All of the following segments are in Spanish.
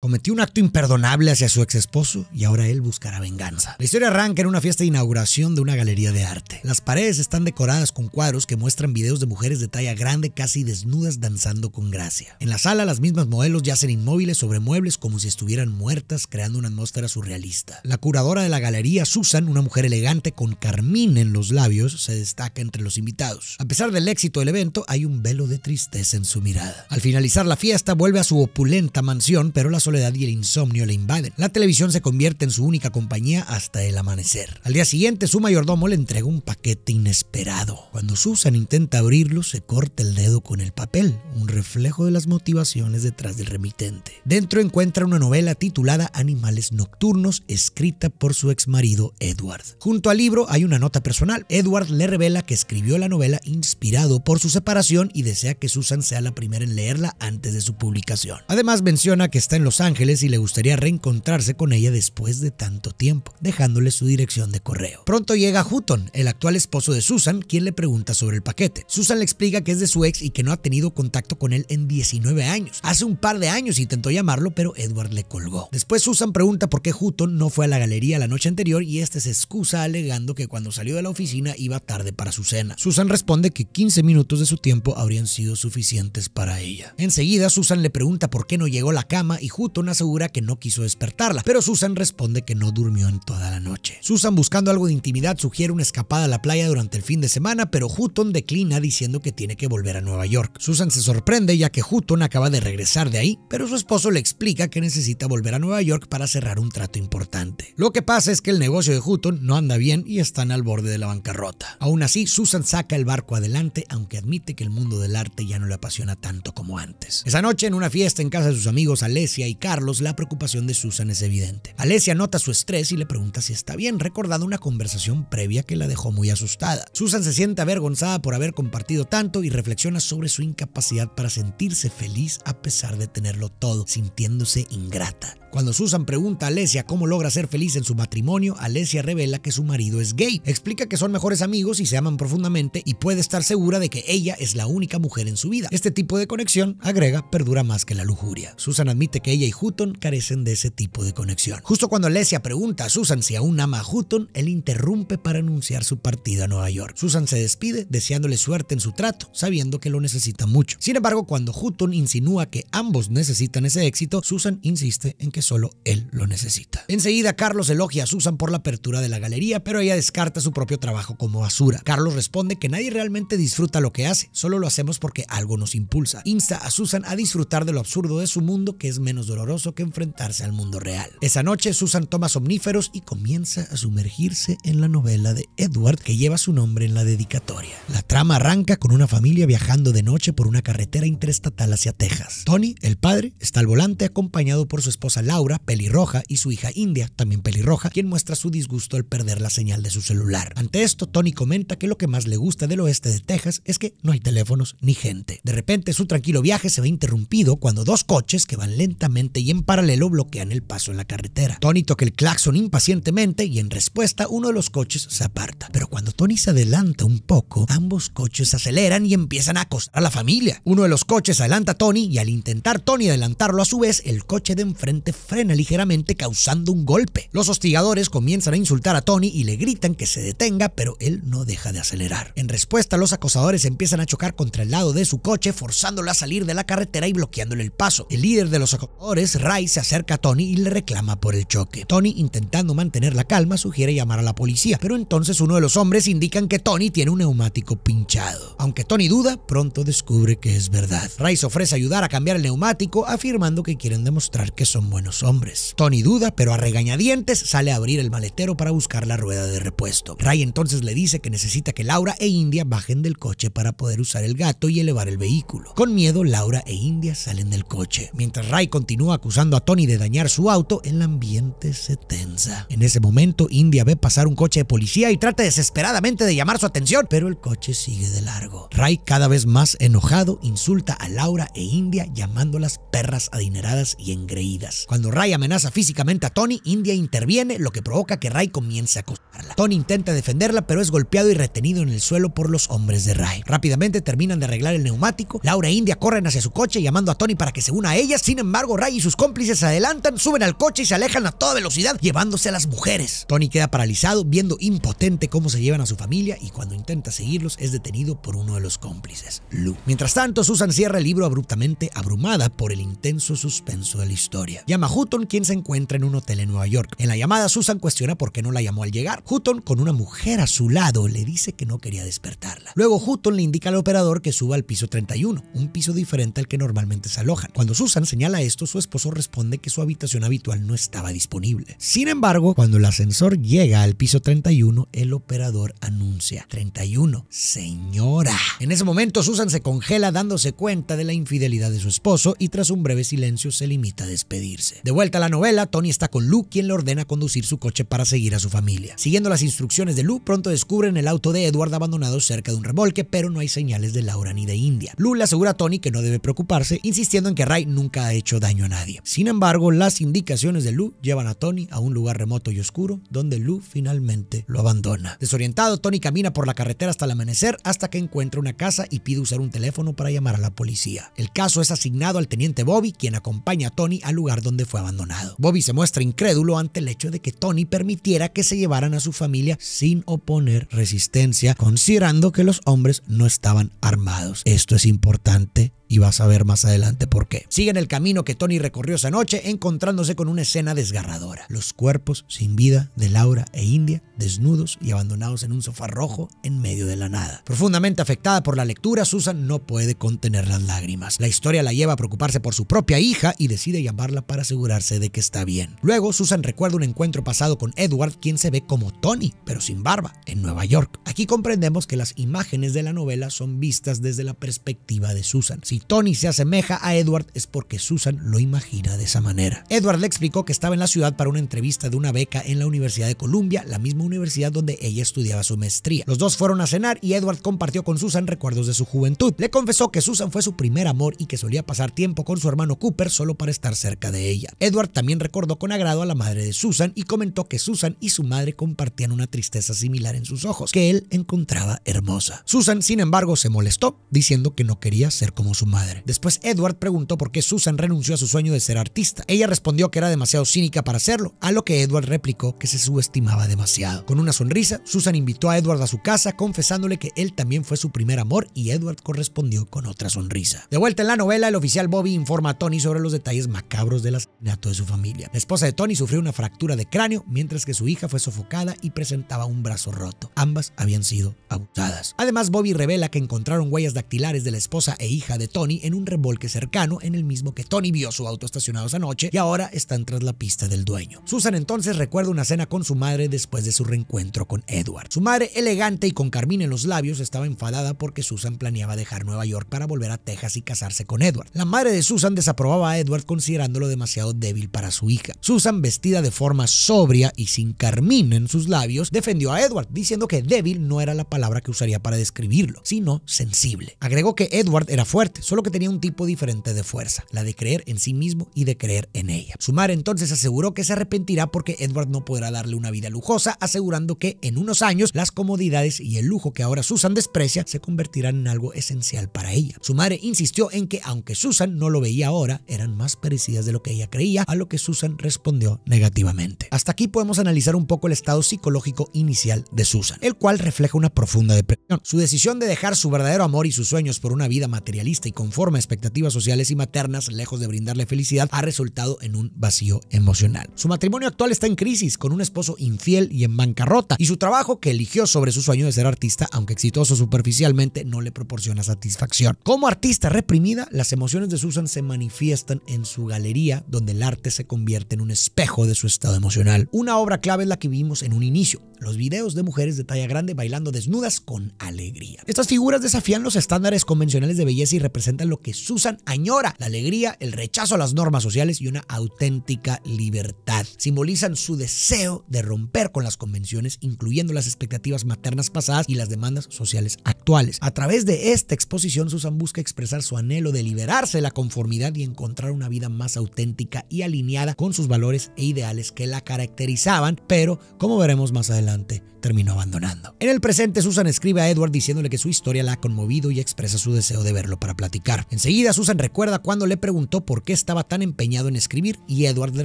Cometió un acto imperdonable hacia su ex esposo y ahora él buscará venganza. La historia arranca en una fiesta de inauguración de una galería de arte. Las paredes están decoradas con cuadros que muestran videos de mujeres de talla grande casi desnudas danzando con gracia. En la sala las mismas modelos yacen inmóviles sobre muebles como si estuvieran muertas creando una atmósfera surrealista. La curadora de la galería, Susan, una mujer elegante con carmín en los labios, se destaca entre los invitados. A pesar del éxito del evento, hay un velo de tristeza en su mirada. Al finalizar la fiesta vuelve a su opulenta mansión, pero las soledad y el insomnio le invaden. La televisión se convierte en su única compañía hasta el amanecer. Al día siguiente, su mayordomo le entrega un paquete inesperado. Cuando Susan intenta abrirlo, se corta el dedo con el papel, un reflejo de las motivaciones detrás del remitente. Dentro encuentra una novela titulada Animales Nocturnos, escrita por su exmarido Edward. Junto al libro hay una nota personal. Edward le revela que escribió la novela inspirado por su separación y desea que Susan sea la primera en leerla antes de su publicación. Además menciona que está en los Ángeles y le gustaría reencontrarse con ella después de tanto tiempo, dejándole su dirección de correo. Pronto llega Hutton, el actual esposo de Susan, quien le pregunta sobre el paquete. Susan le explica que es de su ex y que no ha tenido contacto con él en 19 años. Hace un par de años intentó llamarlo, pero Edward le colgó. Después Susan pregunta por qué Hutton no fue a la galería la noche anterior y este se excusa alegando que cuando salió de la oficina iba tarde para su cena. Susan responde que 15 minutos de su tiempo habrían sido suficientes para ella. Enseguida Susan le pregunta por qué no llegó a la cama y Hutton Hutton asegura que no quiso despertarla, pero Susan responde que no durmió en toda la noche. Susan buscando algo de intimidad sugiere una escapada a la playa durante el fin de semana, pero Hutton declina diciendo que tiene que volver a Nueva York. Susan se sorprende ya que Hutton acaba de regresar de ahí, pero su esposo le explica que necesita volver a Nueva York para cerrar un trato importante. Lo que pasa es que el negocio de Hutton no anda bien y están al borde de la bancarrota. Aún así, Susan saca el barco adelante, aunque admite que el mundo del arte ya no le apasiona tanto como antes. Esa noche, en una fiesta en casa de sus amigos Alessia y Carlos, la preocupación de Susan es evidente. Alesia nota su estrés y le pregunta si está bien, recordando una conversación previa que la dejó muy asustada. Susan se siente avergonzada por haber compartido tanto y reflexiona sobre su incapacidad para sentirse feliz a pesar de tenerlo todo, sintiéndose ingrata. Cuando Susan pregunta a Alessia cómo logra ser feliz en su matrimonio, Alesia revela que su marido es gay. Explica que son mejores amigos y se aman profundamente y puede estar segura de que ella es la única mujer en su vida. Este tipo de conexión, agrega, perdura más que la lujuria. Susan admite que ella y Hutton carecen de ese tipo de conexión. Justo cuando Alessia pregunta a Susan si aún ama a Hutton, él interrumpe para anunciar su partida a Nueva York. Susan se despide, deseándole suerte en su trato, sabiendo que lo necesita mucho. Sin embargo, cuando Hutton insinúa que ambos necesitan ese éxito, Susan insiste en que solo él lo necesita. Enseguida, Carlos elogia a Susan por la apertura de la galería, pero ella descarta su propio trabajo como basura. Carlos responde que nadie realmente disfruta lo que hace, solo lo hacemos porque algo nos impulsa. Insta a Susan a disfrutar de lo absurdo de su mundo que es menos doloroso que enfrentarse al mundo real. Esa noche Susan toma somníferos y comienza a sumergirse en la novela de Edward que lleva su nombre en la dedicatoria. La trama arranca con una familia viajando de noche por una carretera interestatal hacia Texas. Tony, el padre, está al volante acompañado por su esposa Laura, pelirroja, y su hija India, también pelirroja, quien muestra su disgusto al perder la señal de su celular. Ante esto, Tony comenta que lo que más le gusta del oeste de Texas es que no hay teléfonos ni gente. De repente, su tranquilo viaje se ve interrumpido cuando dos coches que van lentamente y en paralelo bloquean el paso en la carretera. Tony toca el claxon impacientemente y en respuesta uno de los coches se aparta. Pero cuando Tony se adelanta un poco, ambos coches aceleran y empiezan a acostar a la familia. Uno de los coches adelanta a Tony y al intentar Tony adelantarlo a su vez, el coche de enfrente frena ligeramente causando un golpe. Los hostigadores comienzan a insultar a Tony y le gritan que se detenga, pero él no deja de acelerar. En respuesta, los acosadores empiezan a chocar contra el lado de su coche, forzándolo a salir de la carretera y bloqueándole el paso. El líder de los acosadores Ray se acerca a Tony y le reclama por el choque. Tony, intentando mantener la calma, sugiere llamar a la policía, pero entonces uno de los hombres indican que Tony tiene un neumático pinchado. Aunque Tony duda, pronto descubre que es verdad. Ray se ofrece ayudar a cambiar el neumático, afirmando que quieren demostrar que son buenos hombres. Tony duda, pero a regañadientes sale a abrir el maletero para buscar la rueda de repuesto. Ray entonces le dice que necesita que Laura e India bajen del coche para poder usar el gato y elevar el vehículo. Con miedo, Laura e India salen del coche. Mientras Ray continúa acusando a Tony de dañar su auto, el ambiente se tensa. En ese momento, India ve pasar un coche de policía y trata desesperadamente de llamar su atención, pero el coche sigue de largo. Ray, cada vez más enojado, insulta a Laura e India llamándolas perras adineradas y engreídas. Cuando Ray amenaza físicamente a Tony, India interviene, lo que provoca que Ray comience a acosarla. Tony intenta defenderla, pero es golpeado y retenido en el suelo por los hombres de Ray. Rápidamente terminan de arreglar el neumático, Laura e India corren hacia su coche llamando a Tony para que se una a ellas, sin embargo Ray y sus cómplices se adelantan, suben al coche y se alejan a toda velocidad, llevándose a las mujeres. Tony queda paralizado, viendo impotente cómo se llevan a su familia y cuando intenta seguirlos es detenido por uno de los cómplices, Lu Mientras tanto, Susan cierra el libro abruptamente, abrumada por el intenso suspenso de la historia. Llama a Hutton, quien se encuentra en un hotel en Nueva York. En la llamada, Susan cuestiona por qué no la llamó al llegar. Hutton, con una mujer a su lado, le dice que no quería despertarla. Luego, Hutton le indica al operador que suba al piso 31, un piso diferente al que normalmente se alojan. Cuando Susan señala esto, su esposo responde que su habitación habitual no estaba disponible. Sin embargo, cuando el ascensor llega al piso 31, el operador anuncia 31, señora. En ese momento Susan se congela dándose cuenta de la infidelidad de su esposo y tras un breve silencio se limita a despedirse. De vuelta a la novela, Tony está con Lou quien le ordena conducir su coche para seguir a su familia. Siguiendo las instrucciones de Lou, pronto descubren el auto de Edward abandonado cerca de un remolque, pero no hay señales de Laura ni de India. Lou le asegura a Tony que no debe preocuparse, insistiendo en que Ray nunca ha hecho daño a nadie. Sin embargo, las indicaciones de Lou llevan a Tony a un lugar remoto y oscuro donde Lou finalmente lo abandona. Desorientado, Tony camina por la carretera hasta el amanecer hasta que encuentra una casa y pide usar un teléfono para llamar a la policía. El caso es asignado al teniente Bobby, quien acompaña a Tony al lugar donde fue abandonado. Bobby se muestra incrédulo ante el hecho de que Tony permitiera que se llevaran a su familia sin oponer resistencia, considerando que los hombres no estaban armados. Esto es importante y vas a ver más adelante por qué. Siguen el camino que Tony recorrió esa noche encontrándose con una escena desgarradora. Los cuerpos sin vida de Laura e India, desnudos y abandonados en un sofá rojo en medio de la nada. Profundamente afectada por la lectura, Susan no puede contener las lágrimas. La historia la lleva a preocuparse por su propia hija y decide llamarla para asegurarse de que está bien. Luego, Susan recuerda un encuentro pasado con Edward, quien se ve como Tony, pero sin barba, en Nueva York. Aquí comprendemos que las imágenes de la novela son vistas desde la perspectiva de Susan. Tony se asemeja a Edward es porque Susan lo imagina de esa manera. Edward le explicó que estaba en la ciudad para una entrevista de una beca en la Universidad de Columbia, la misma universidad donde ella estudiaba su maestría. Los dos fueron a cenar y Edward compartió con Susan recuerdos de su juventud. Le confesó que Susan fue su primer amor y que solía pasar tiempo con su hermano Cooper solo para estar cerca de ella. Edward también recordó con agrado a la madre de Susan y comentó que Susan y su madre compartían una tristeza similar en sus ojos, que él encontraba hermosa. Susan, sin embargo, se molestó, diciendo que no quería ser como su madre. Después Edward preguntó por qué Susan renunció a su sueño de ser artista. Ella respondió que era demasiado cínica para hacerlo, a lo que Edward replicó que se subestimaba demasiado. Con una sonrisa, Susan invitó a Edward a su casa confesándole que él también fue su primer amor y Edward correspondió con otra sonrisa. De vuelta en la novela, el oficial Bobby informa a Tony sobre los detalles macabros del asesinato de su familia. La esposa de Tony sufrió una fractura de cráneo mientras que su hija fue sofocada y presentaba un brazo roto. Ambas habían sido abusadas. Además, Bobby revela que encontraron huellas dactilares de la esposa e hija de Tony Tony en un revolque cercano en el mismo que Tony vio su auto estacionado esa noche y ahora están tras la pista del dueño. Susan entonces recuerda una cena con su madre después de su reencuentro con Edward. Su madre, elegante y con carmín en los labios, estaba enfadada porque Susan planeaba dejar Nueva York para volver a Texas y casarse con Edward. La madre de Susan desaprobaba a Edward considerándolo demasiado débil para su hija. Susan, vestida de forma sobria y sin carmín en sus labios, defendió a Edward, diciendo que débil no era la palabra que usaría para describirlo, sino sensible. Agregó que Edward era fuerte, solo que tenía un tipo diferente de fuerza, la de creer en sí mismo y de creer en ella. Su madre entonces aseguró que se arrepentirá porque Edward no podrá darle una vida lujosa, asegurando que en unos años las comodidades y el lujo que ahora Susan desprecia se convertirán en algo esencial para ella. Su madre insistió en que aunque Susan no lo veía ahora, eran más parecidas de lo que ella creía, a lo que Susan respondió negativamente. Hasta aquí podemos analizar un poco el estado psicológico inicial de Susan, el cual refleja una profunda depresión. Su decisión de dejar su verdadero amor y sus sueños por una vida materialista y conforme a expectativas sociales y maternas, lejos de brindarle felicidad, ha resultado en un vacío emocional. Su matrimonio actual está en crisis, con un esposo infiel y en bancarrota, y su trabajo que eligió sobre su sueño de ser artista, aunque exitoso superficialmente, no le proporciona satisfacción. Como artista reprimida, las emociones de Susan se manifiestan en su galería, donde el arte se convierte en un espejo de su estado emocional. Una obra clave es la que vimos en un inicio, los videos de mujeres de talla grande bailando desnudas con alegría. Estas figuras desafían los estándares convencionales de belleza y representan lo que Susan añora, la alegría, el rechazo a las normas sociales y una auténtica libertad. Simbolizan su deseo de romper con las convenciones, incluyendo las expectativas maternas pasadas y las demandas sociales actuales. A través de esta exposición, Susan busca expresar su anhelo de liberarse de la conformidad y encontrar una vida más auténtica y alineada con sus valores e ideales que la caracterizaban, pero como veremos más adelante, adelante terminó abandonando. En el presente, Susan escribe a Edward diciéndole que su historia la ha conmovido y expresa su deseo de verlo para platicar. Enseguida, Susan recuerda cuando le preguntó por qué estaba tan empeñado en escribir y Edward le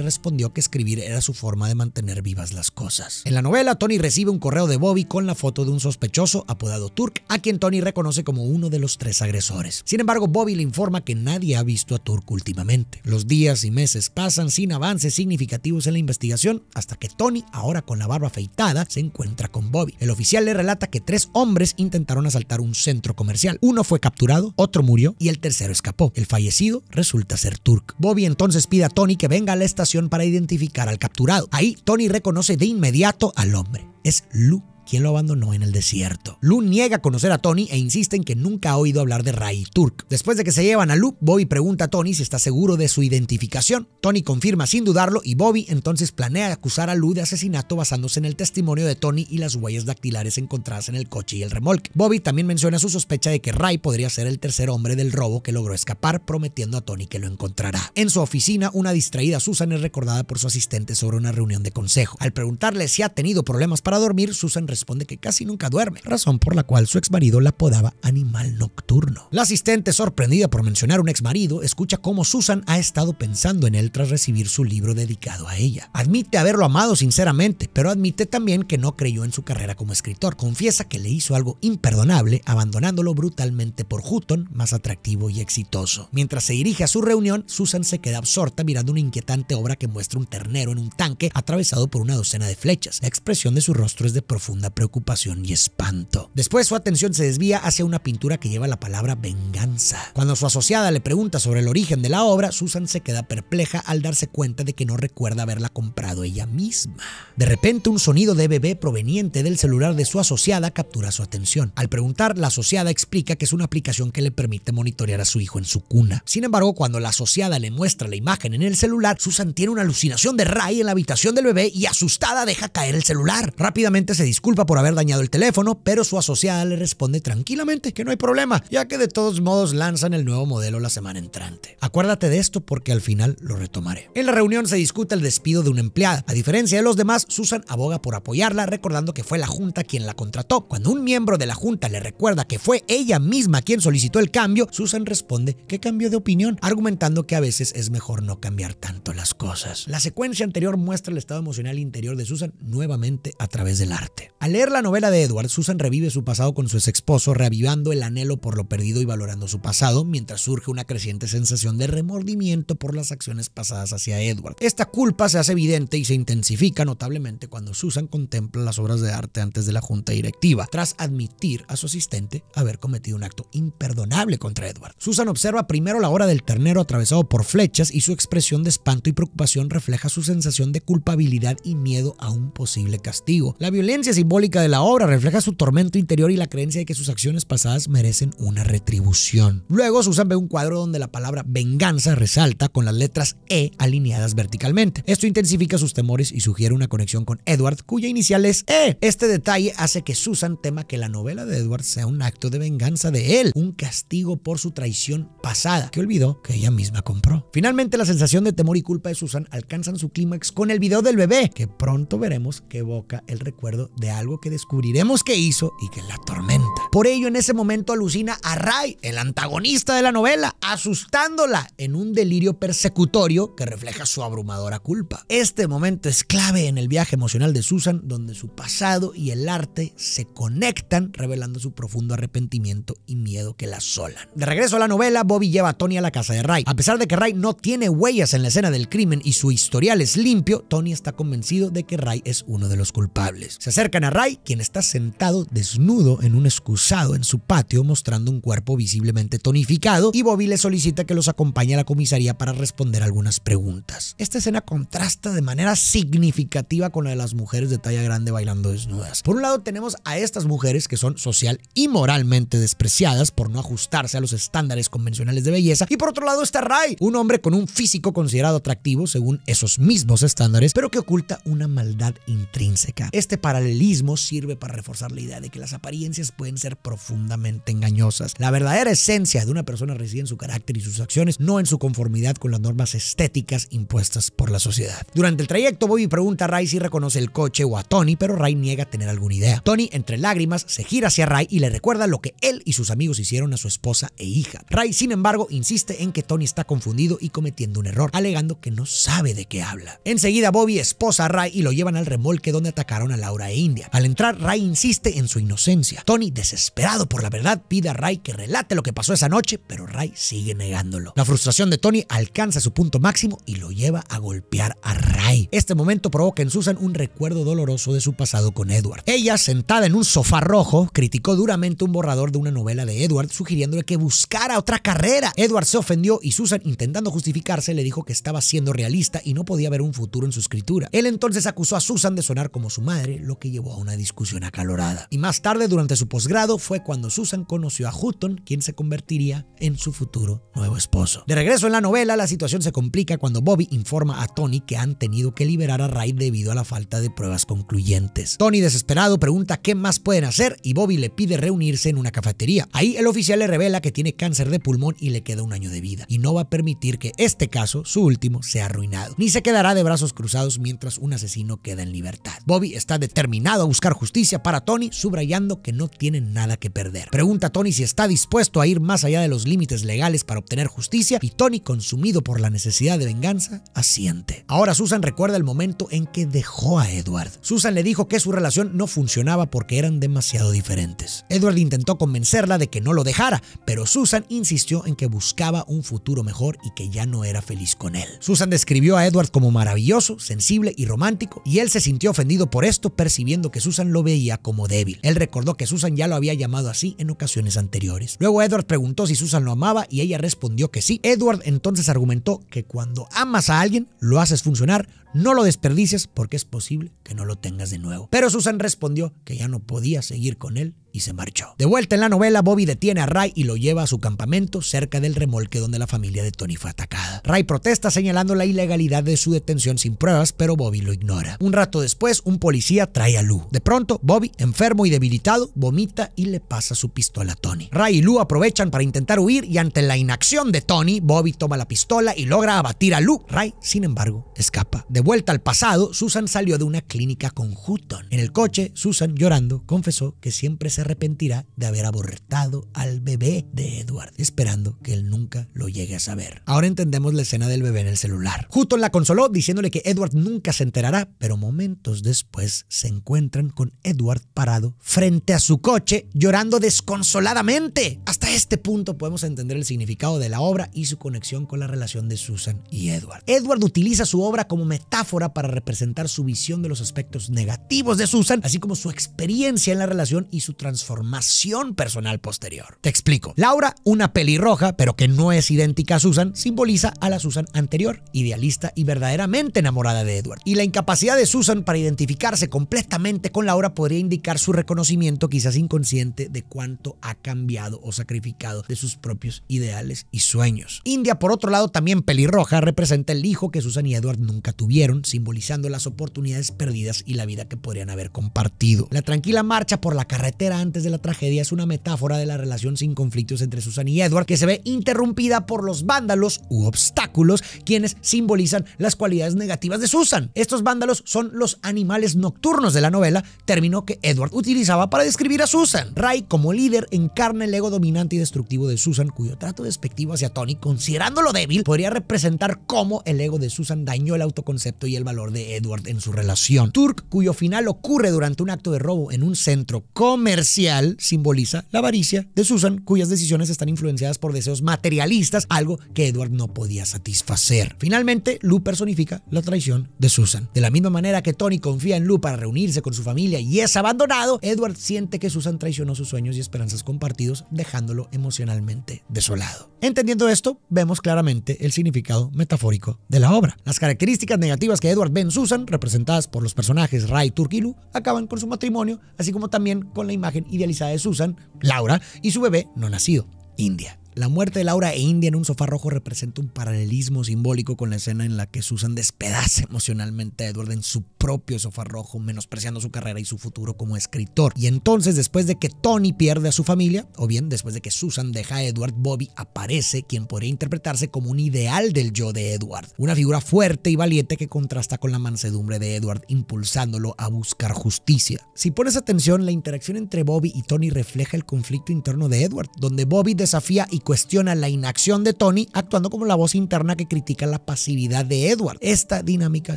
respondió que escribir era su forma de mantener vivas las cosas. En la novela, Tony recibe un correo de Bobby con la foto de un sospechoso apodado Turk, a quien Tony reconoce como uno de los tres agresores. Sin embargo, Bobby le informa que nadie ha visto a Turk últimamente. Los días y meses pasan sin avances significativos en la investigación hasta que Tony, ahora con la barba afeitada, se encuentra con Bobby. El oficial le relata que tres hombres intentaron asaltar un centro comercial. Uno fue capturado, otro murió y el tercero escapó. El fallecido resulta ser Turk. Bobby entonces pide a Tony que venga a la estación para identificar al capturado. Ahí Tony reconoce de inmediato al hombre. Es Luke lo abandonó en el desierto. Lu niega conocer a Tony e insiste en que nunca ha oído hablar de Ray Turk. Después de que se llevan a Lu, Bobby pregunta a Tony si está seguro de su identificación. Tony confirma sin dudarlo y Bobby entonces planea acusar a Lu de asesinato basándose en el testimonio de Tony y las huellas dactilares encontradas en el coche y el remolque. Bobby también menciona su sospecha de que Ray podría ser el tercer hombre del robo que logró escapar, prometiendo a Tony que lo encontrará. En su oficina, una distraída Susan es recordada por su asistente sobre una reunión de consejo. Al preguntarle si ha tenido problemas para dormir, Susan responde responde que casi nunca duerme, razón por la cual su ex marido la apodaba animal nocturno. La asistente, sorprendida por mencionar un marido, escucha cómo Susan ha estado pensando en él tras recibir su libro dedicado a ella. Admite haberlo amado sinceramente, pero admite también que no creyó en su carrera como escritor. Confiesa que le hizo algo imperdonable, abandonándolo brutalmente por Hutton, más atractivo y exitoso. Mientras se dirige a su reunión, Susan se queda absorta mirando una inquietante obra que muestra un ternero en un tanque atravesado por una docena de flechas. La expresión de su rostro es de profunda preocupación y espanto. Después su atención se desvía hacia una pintura que lleva la palabra venganza. Cuando su asociada le pregunta sobre el origen de la obra, Susan se queda perpleja al darse cuenta de que no recuerda haberla comprado ella misma. De repente un sonido de bebé proveniente del celular de su asociada captura su atención. Al preguntar, la asociada explica que es una aplicación que le permite monitorear a su hijo en su cuna. Sin embargo, cuando la asociada le muestra la imagen en el celular, Susan tiene una alucinación de Ray en la habitación del bebé y asustada deja caer el celular. Rápidamente se disculpa por haber dañado el teléfono, pero su asociada le responde tranquilamente que no hay problema, ya que de todos modos lanzan el nuevo modelo la semana entrante. Acuérdate de esto porque al final lo retomaré. En la reunión se discute el despido de una empleada. A diferencia de los demás, Susan aboga por apoyarla, recordando que fue la junta quien la contrató. Cuando un miembro de la junta le recuerda que fue ella misma quien solicitó el cambio, Susan responde que cambió de opinión, argumentando que a veces es mejor no cambiar tanto las cosas. La secuencia anterior muestra el estado emocional interior de Susan nuevamente a través del arte. Al leer la novela de Edward, Susan revive su pasado con su ex esposo, reavivando el anhelo por lo perdido y valorando su pasado, mientras surge una creciente sensación de remordimiento por las acciones pasadas hacia Edward. Esta culpa se hace evidente y se intensifica notablemente cuando Susan contempla las obras de arte antes de la junta directiva, tras admitir a su asistente haber cometido un acto imperdonable contra Edward. Susan observa primero la hora del ternero atravesado por flechas y su expresión de espanto y preocupación refleja su sensación de culpabilidad y miedo a un posible castigo. La violencia de la obra refleja su tormento interior y la creencia de que sus acciones pasadas merecen una retribución. Luego Susan ve un cuadro donde la palabra venganza resalta con las letras E alineadas verticalmente. Esto intensifica sus temores y sugiere una conexión con Edward, cuya inicial es E. Este detalle hace que Susan tema que la novela de Edward sea un acto de venganza de él, un castigo por su traición pasada, que olvidó que ella misma compró. Finalmente, la sensación de temor y culpa de Susan alcanzan su clímax con el video del bebé, que pronto veremos que evoca el recuerdo de algo algo que descubriremos que hizo y que la tormenta. Por ello, en ese momento alucina a Ray, el antagonista de la novela, asustándola en un delirio persecutorio que refleja su abrumadora culpa. Este momento es clave en el viaje emocional de Susan, donde su pasado y el arte se conectan, revelando su profundo arrepentimiento y miedo que la asolan. De regreso a la novela, Bobby lleva a Tony a la casa de Ray. A pesar de que Ray no tiene huellas en la escena del crimen y su historial es limpio, Tony está convencido de que Ray es uno de los culpables. Se acercan a Ray, quien está sentado desnudo en un excusado en su patio mostrando un cuerpo visiblemente tonificado y Bobby le solicita que los acompañe a la comisaría para responder algunas preguntas. Esta escena contrasta de manera significativa con la de las mujeres de talla grande bailando desnudas. Por un lado tenemos a estas mujeres que son social y moralmente despreciadas por no ajustarse a los estándares convencionales de belleza y por otro lado está Ray, un hombre con un físico considerado atractivo según esos mismos estándares, pero que oculta una maldad intrínseca. Este paralelismo sirve para reforzar la idea de que las apariencias pueden ser profundamente engañosas. La verdadera esencia de una persona reside en su carácter y sus acciones, no en su conformidad con las normas estéticas impuestas por la sociedad. Durante el trayecto, Bobby pregunta a Ray si reconoce el coche o a Tony, pero Ray niega tener alguna idea. Tony, entre lágrimas, se gira hacia Ray y le recuerda lo que él y sus amigos hicieron a su esposa e hija. Ray, sin embargo, insiste en que Tony está confundido y cometiendo un error, alegando que no sabe de qué habla. Enseguida, Bobby esposa a Ray y lo llevan al remolque donde atacaron a Laura e India. Al entrar, Ray insiste en su inocencia. Tony, desesperado por la verdad, pide a Ray que relate lo que pasó esa noche, pero Ray sigue negándolo. La frustración de Tony alcanza su punto máximo y lo lleva a golpear a Ray. Este momento provoca en Susan un recuerdo doloroso de su pasado con Edward. Ella, sentada en un sofá rojo, criticó duramente un borrador de una novela de Edward, sugiriéndole que buscara otra carrera. Edward se ofendió y Susan, intentando justificarse, le dijo que estaba siendo realista y no podía ver un futuro en su escritura. Él entonces acusó a Susan de sonar como su madre, lo que llevó una discusión acalorada. Y más tarde, durante su posgrado, fue cuando Susan conoció a Hutton, quien se convertiría en su futuro nuevo esposo. De regreso en la novela, la situación se complica cuando Bobby informa a Tony que han tenido que liberar a Ray debido a la falta de pruebas concluyentes. Tony, desesperado, pregunta qué más pueden hacer y Bobby le pide reunirse en una cafetería. Ahí el oficial le revela que tiene cáncer de pulmón y le queda un año de vida, y no va a permitir que este caso, su último, sea arruinado, ni se quedará de brazos cruzados mientras un asesino queda en libertad. Bobby está determinado buscar justicia para Tony, subrayando que no tiene nada que perder. Pregunta a Tony si está dispuesto a ir más allá de los límites legales para obtener justicia y Tony, consumido por la necesidad de venganza, asiente. Ahora Susan recuerda el momento en que dejó a Edward. Susan le dijo que su relación no funcionaba porque eran demasiado diferentes. Edward intentó convencerla de que no lo dejara, pero Susan insistió en que buscaba un futuro mejor y que ya no era feliz con él. Susan describió a Edward como maravilloso, sensible y romántico, y él se sintió ofendido por esto, percibiendo que Susan lo veía como débil. Él recordó que Susan ya lo había llamado así en ocasiones anteriores. Luego Edward preguntó si Susan lo amaba y ella respondió que sí. Edward entonces argumentó que cuando amas a alguien, lo haces funcionar, no lo desperdicias porque es posible que no lo tengas de nuevo. Pero Susan respondió que ya no podía seguir con él y se marchó. De vuelta en la novela, Bobby detiene a Ray y lo lleva a su campamento cerca del remolque donde la familia de Tony fue atacada. Ray protesta señalando la ilegalidad de su detención sin pruebas, pero Bobby lo ignora. Un rato después, un policía trae a Lou. De pronto, Bobby, enfermo y debilitado, vomita y le pasa su pistola a Tony. Ray y Lou aprovechan para intentar huir y ante la inacción de Tony, Bobby toma la pistola y logra abatir a Lou. Ray, sin embargo, escapa. De vuelta al pasado, Susan salió de una clínica con Hutton. En el coche, Susan, llorando, confesó que siempre se arrepentirá de haber abortado al bebé de Edward, esperando que él nunca lo llegue a saber. Ahora entendemos la escena del bebé en el celular. Hutton la consoló diciéndole que Edward nunca se enterará, pero momentos después se encuentra con Edward parado frente a su coche llorando desconsoladamente. Hasta este punto podemos entender el significado de la obra y su conexión con la relación de Susan y Edward. Edward utiliza su obra como metáfora para representar su visión de los aspectos negativos de Susan, así como su experiencia en la relación y su transformación personal posterior. Te explico. Laura, una pelirroja, pero que no es idéntica a Susan, simboliza a la Susan anterior, idealista y verdaderamente enamorada de Edward. Y la incapacidad de Susan para identificarse completamente con Laura podría indicar su reconocimiento, quizás inconsciente, de cuánto ha cambiado o sacrificado de sus propios ideales y sueños. India, por otro lado, también pelirroja, representa el hijo que Susan y Edward nunca tuvieron, simbolizando las oportunidades perdidas y la vida que podrían haber compartido. La tranquila marcha por la carretera antes de la tragedia es una metáfora de la relación sin conflictos entre Susan y Edward, que se ve interrumpida por los vándalos u obstáculos, quienes simbolizan las cualidades negativas de Susan. Estos vándalos son los animales nocturnos de la novela terminó que Edward utilizaba para describir a Susan. Ray, como líder, encarna el ego dominante y destructivo de Susan, cuyo trato despectivo hacia Tony, considerándolo débil, podría representar cómo el ego de Susan dañó el autoconcepto y el valor de Edward en su relación. Turk, cuyo final ocurre durante un acto de robo en un centro comercial, simboliza la avaricia de Susan, cuyas decisiones están influenciadas por deseos materialistas, algo que Edward no podía satisfacer. Finalmente, Lou personifica la traición de Susan. De la misma manera que Tony confía en Lou para reunirse con su familia y es abandonado, Edward siente que Susan traicionó sus sueños y esperanzas compartidos, dejándolo emocionalmente desolado. Entendiendo esto, vemos claramente el significado metafórico de la obra. Las características negativas que Edward ve en Susan, representadas por los personajes Ray Turkilu, acaban con su matrimonio, así como también con la imagen idealizada de Susan, Laura, y su bebé no nacido, India. La muerte de Laura e India en un sofá rojo representa un paralelismo simbólico con la escena en la que Susan despedaza emocionalmente a Edward en su propio sofá rojo, menospreciando su carrera y su futuro como escritor. Y entonces, después de que Tony pierde a su familia, o bien después de que Susan deja a Edward, Bobby aparece quien podría interpretarse como un ideal del yo de Edward, una figura fuerte y valiente que contrasta con la mansedumbre de Edward, impulsándolo a buscar justicia. Si pones atención, la interacción entre Bobby y Tony refleja el conflicto interno de Edward, donde Bobby desafía y cuestiona la inacción de Tony, actuando como la voz interna que critica la pasividad de Edward. Esta dinámica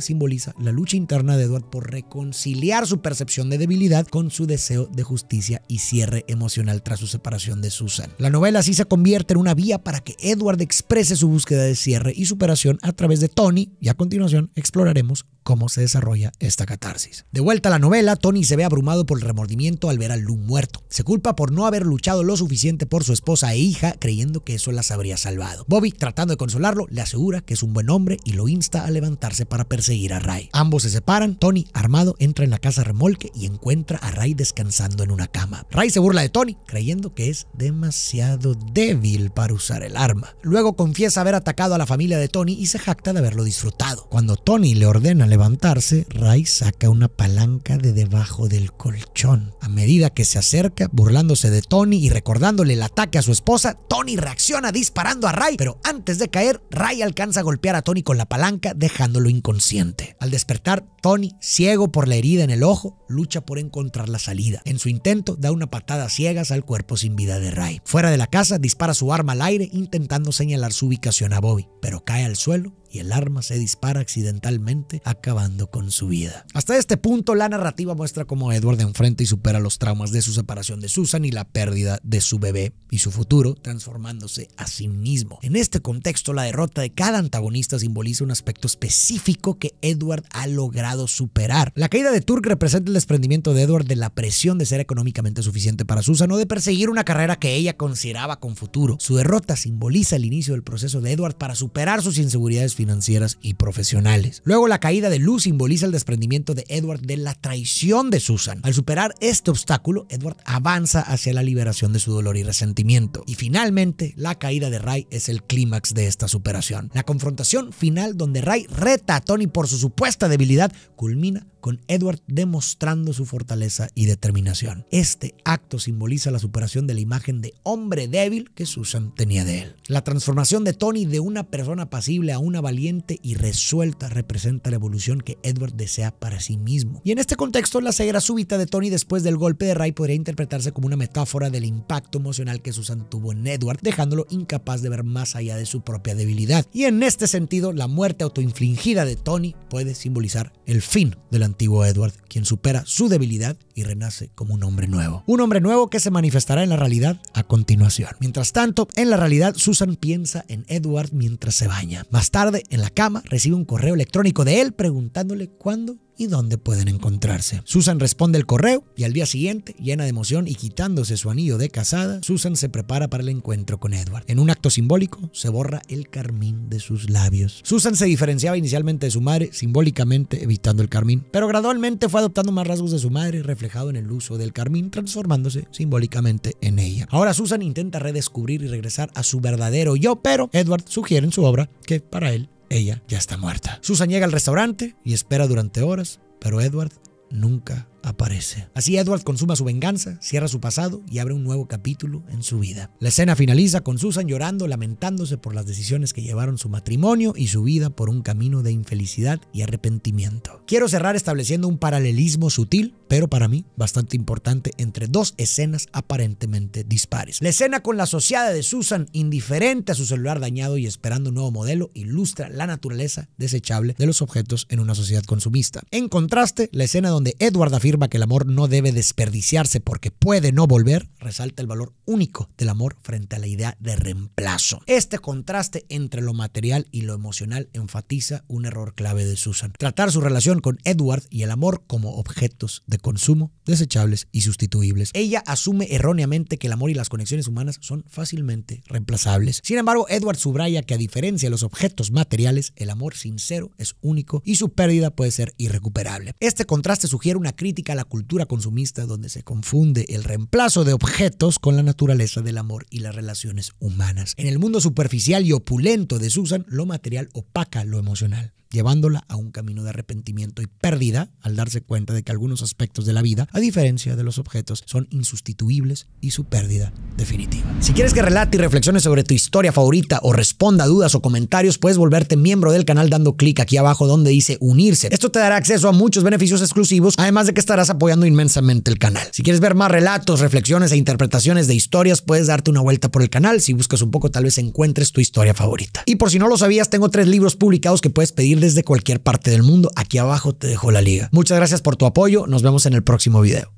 simboliza la lucha interna de Edward por reconciliar su percepción de debilidad con su deseo de justicia y cierre emocional tras su separación de Susan. La novela así se convierte en una vía para que Edward exprese su búsqueda de cierre y superación a través de Tony y a continuación exploraremos cómo se desarrolla esta catarsis. De vuelta a la novela, Tony se ve abrumado por el remordimiento al ver a Lou muerto. Se culpa por no haber luchado lo suficiente por su esposa e hija, creyendo que eso las habría salvado. Bobby, tratando de consolarlo, le asegura que es un buen hombre y lo insta a levantarse para perseguir a Ray. Ambos se separan, Tony, armado, entra en la casa remolque y encuentra a Ray descansando en una cama. Ray se burla de Tony, creyendo que es demasiado débil para usar el arma. Luego confiesa haber atacado a la familia de Tony y se jacta de haberlo disfrutado. Cuando Tony le ordena levantarse, Ray saca una palanca de debajo del colchón. A medida que se acerca, burlándose de Tony y recordándole el ataque a su esposa, Tony y reacciona disparando a Ray, pero antes de caer, Ray alcanza a golpear a Tony con la palanca, dejándolo inconsciente. Al despertar, Tony, ciego por la herida en el ojo, lucha por encontrar la salida. En su intento, da una patada ciegas al cuerpo sin vida de Ray. Fuera de la casa, dispara su arma al aire intentando señalar su ubicación a Bobby, pero cae al suelo y el arma se dispara accidentalmente, acabando con su vida. Hasta este punto, la narrativa muestra cómo Edward enfrenta y supera los traumas de su separación de Susan y la pérdida de su bebé y su futuro, transformándose a sí mismo. En este contexto, la derrota de cada antagonista simboliza un aspecto específico que Edward ha logrado superar. La caída de Turk representa el desprendimiento de Edward de la presión de ser económicamente suficiente para Susan o de perseguir una carrera que ella consideraba con futuro. Su derrota simboliza el inicio del proceso de Edward para superar sus inseguridades financieras y profesionales. Luego la caída de Luz simboliza el desprendimiento de Edward de la traición de Susan. Al superar este obstáculo, Edward avanza hacia la liberación de su dolor y resentimiento. Y finalmente, la caída de Ray es el clímax de esta superación. La confrontación final donde Ray reta a Tony por su supuesta debilidad culmina con Edward demostrando su fortaleza y determinación. Este acto simboliza la superación de la imagen de hombre débil que Susan tenía de él. La transformación de Tony de una persona pasible a una valiente y resuelta representa la evolución que Edward desea para sí mismo. Y en este contexto, la ceguera súbita de Tony después del golpe de Ray podría interpretarse como una metáfora del impacto emocional que Susan tuvo en Edward, dejándolo incapaz de ver más allá de su propia debilidad. Y en este sentido, la muerte autoinfligida de Tony puede simbolizar el fin de la antiguo Edward, quien supera su debilidad y renace como un hombre nuevo. Un hombre nuevo que se manifestará en la realidad a continuación. Mientras tanto, en la realidad, Susan piensa en Edward mientras se baña. Más tarde, en la cama, recibe un correo electrónico de él preguntándole cuándo y dónde pueden encontrarse. Susan responde el correo y al día siguiente, llena de emoción y quitándose su anillo de casada, Susan se prepara para el encuentro con Edward. En un acto simbólico, se borra el carmín de sus labios. Susan se diferenciaba inicialmente de su madre, simbólicamente evitando el carmín, pero gradualmente fue adoptando más rasgos de su madre, reflexionando en el uso del carmín, transformándose simbólicamente en ella. Ahora Susan intenta redescubrir y regresar a su verdadero yo, pero Edward sugiere en su obra que para él ella ya está muerta. Susan llega al restaurante y espera durante horas, pero Edward nunca aparece. Así Edward consuma su venganza, cierra su pasado y abre un nuevo capítulo en su vida. La escena finaliza con Susan llorando, lamentándose por las decisiones que llevaron su matrimonio y su vida por un camino de infelicidad y arrepentimiento. Quiero cerrar estableciendo un paralelismo sutil, pero para mí bastante importante, entre dos escenas aparentemente dispares. La escena con la asociada de Susan, indiferente a su celular dañado y esperando un nuevo modelo, ilustra la naturaleza desechable de los objetos en una sociedad consumista. En contraste, la escena donde Edward afirma que el amor no debe desperdiciarse porque puede no volver, resalta el valor único del amor frente a la idea de reemplazo. Este contraste entre lo material y lo emocional enfatiza un error clave de Susan. Tratar su relación con Edward y el amor como objetos de consumo, desechables y sustituibles. Ella asume erróneamente que el amor y las conexiones humanas son fácilmente reemplazables. Sin embargo, Edward subraya que a diferencia de los objetos materiales, el amor sincero es único y su pérdida puede ser irrecuperable. Este contraste sugiere una crítica la cultura consumista donde se confunde el reemplazo de objetos con la naturaleza del amor y las relaciones humanas. En el mundo superficial y opulento de Susan, lo material opaca lo emocional llevándola a un camino de arrepentimiento y pérdida al darse cuenta de que algunos aspectos de la vida, a diferencia de los objetos, son insustituibles y su pérdida definitiva. Si quieres que relate y reflexione sobre tu historia favorita o responda dudas o comentarios, puedes volverte miembro del canal dando clic aquí abajo donde dice unirse. Esto te dará acceso a muchos beneficios exclusivos, además de que estarás apoyando inmensamente el canal. Si quieres ver más relatos, reflexiones e interpretaciones de historias, puedes darte una vuelta por el canal. Si buscas un poco, tal vez encuentres tu historia favorita. Y por si no lo sabías, tengo tres libros publicados que puedes pedir desde cualquier parte del mundo. Aquí abajo te dejo la liga. Muchas gracias por tu apoyo. Nos vemos en el próximo video.